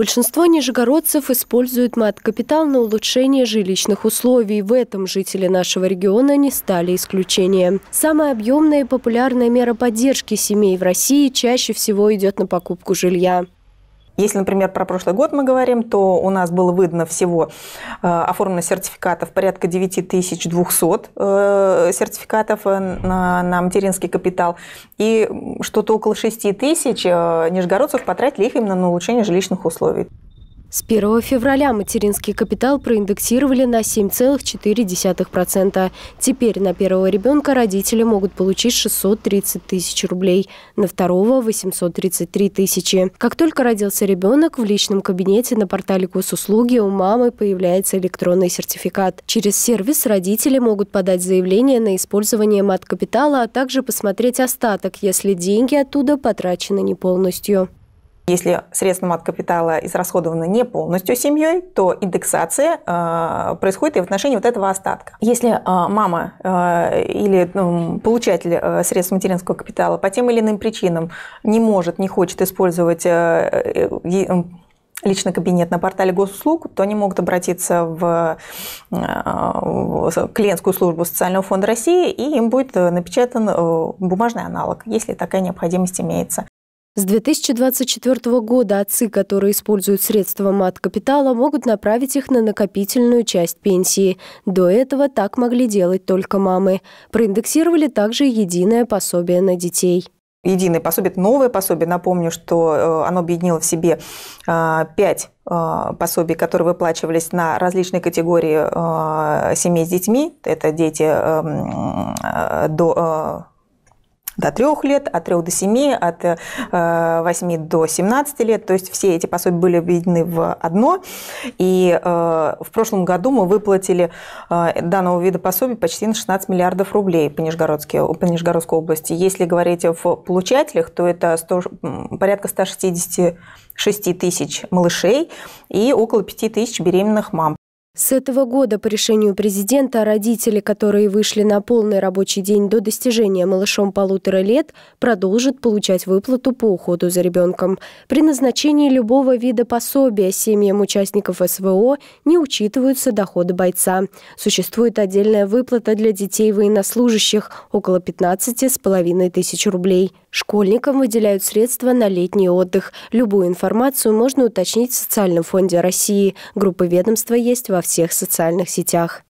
Большинство нижегородцев используют мат-капитал на улучшение жилищных условий. В этом жители нашего региона не стали исключением. Самая объемная и популярная мера поддержки семей в России чаще всего идет на покупку жилья. Если, например, про прошлый год мы говорим, то у нас было выдано всего э, оформлено сертификатов порядка 9200 э, сертификатов э, на, на материнский капитал. И что-то около 6 тысяч нижегородцев потратили их именно на улучшение жилищных условий. С 1 февраля материнский капитал проиндексировали на 7,4%. Теперь на первого ребенка родители могут получить 630 тысяч рублей, на второго – 833 тысячи. Как только родился ребенок, в личном кабинете на портале госуслуги у мамы появляется электронный сертификат. Через сервис родители могут подать заявление на использование мат-капитала, а также посмотреть остаток, если деньги оттуда потрачены не полностью. Если средства мат капитала израсходованы не полностью семьей, то индексация э, происходит и в отношении вот этого остатка. Если э, мама э, или ну, получатель э, средств материнского капитала по тем или иным причинам не может, не хочет использовать э, э, личный кабинет на портале госуслуг, то они могут обратиться в э, клиентскую службу Социального фонда России, и им будет э, напечатан э, бумажный аналог, если такая необходимость имеется. С 2024 года отцы, которые используют средства мат-капитала, могут направить их на накопительную часть пенсии. До этого так могли делать только мамы. Проиндексировали также единое пособие на детей. Единое пособие, новое пособие, напомню, что э, оно объединило в себе э, пять э, пособий, которые выплачивались на различные категории семей с детьми. Это дети эм, до до 3 лет, от 3 до 7, от 8 э, до 17 лет. То есть все эти пособия были объединены в одно. И э, в прошлом году мы выплатили э, данного вида пособий почти на 16 миллиардов рублей по, Нижегородске, по Нижегородской области. Если говорить о получателях, то это 100, порядка 160 6 тысяч малышей и около 5 тысяч беременных мам. С этого года по решению президента родители, которые вышли на полный рабочий день до достижения малышом полутора лет, продолжат получать выплату по уходу за ребенком. При назначении любого вида пособия семьям участников СВО не учитываются доходы бойца. Существует отдельная выплата для детей военнослужащих – около 15,5 тысяч рублей. Школьникам выделяют средства на летний отдых. Любую информацию можно уточнить в Социальном фонде России. Группы ведомства есть во всех всех социальных сетях.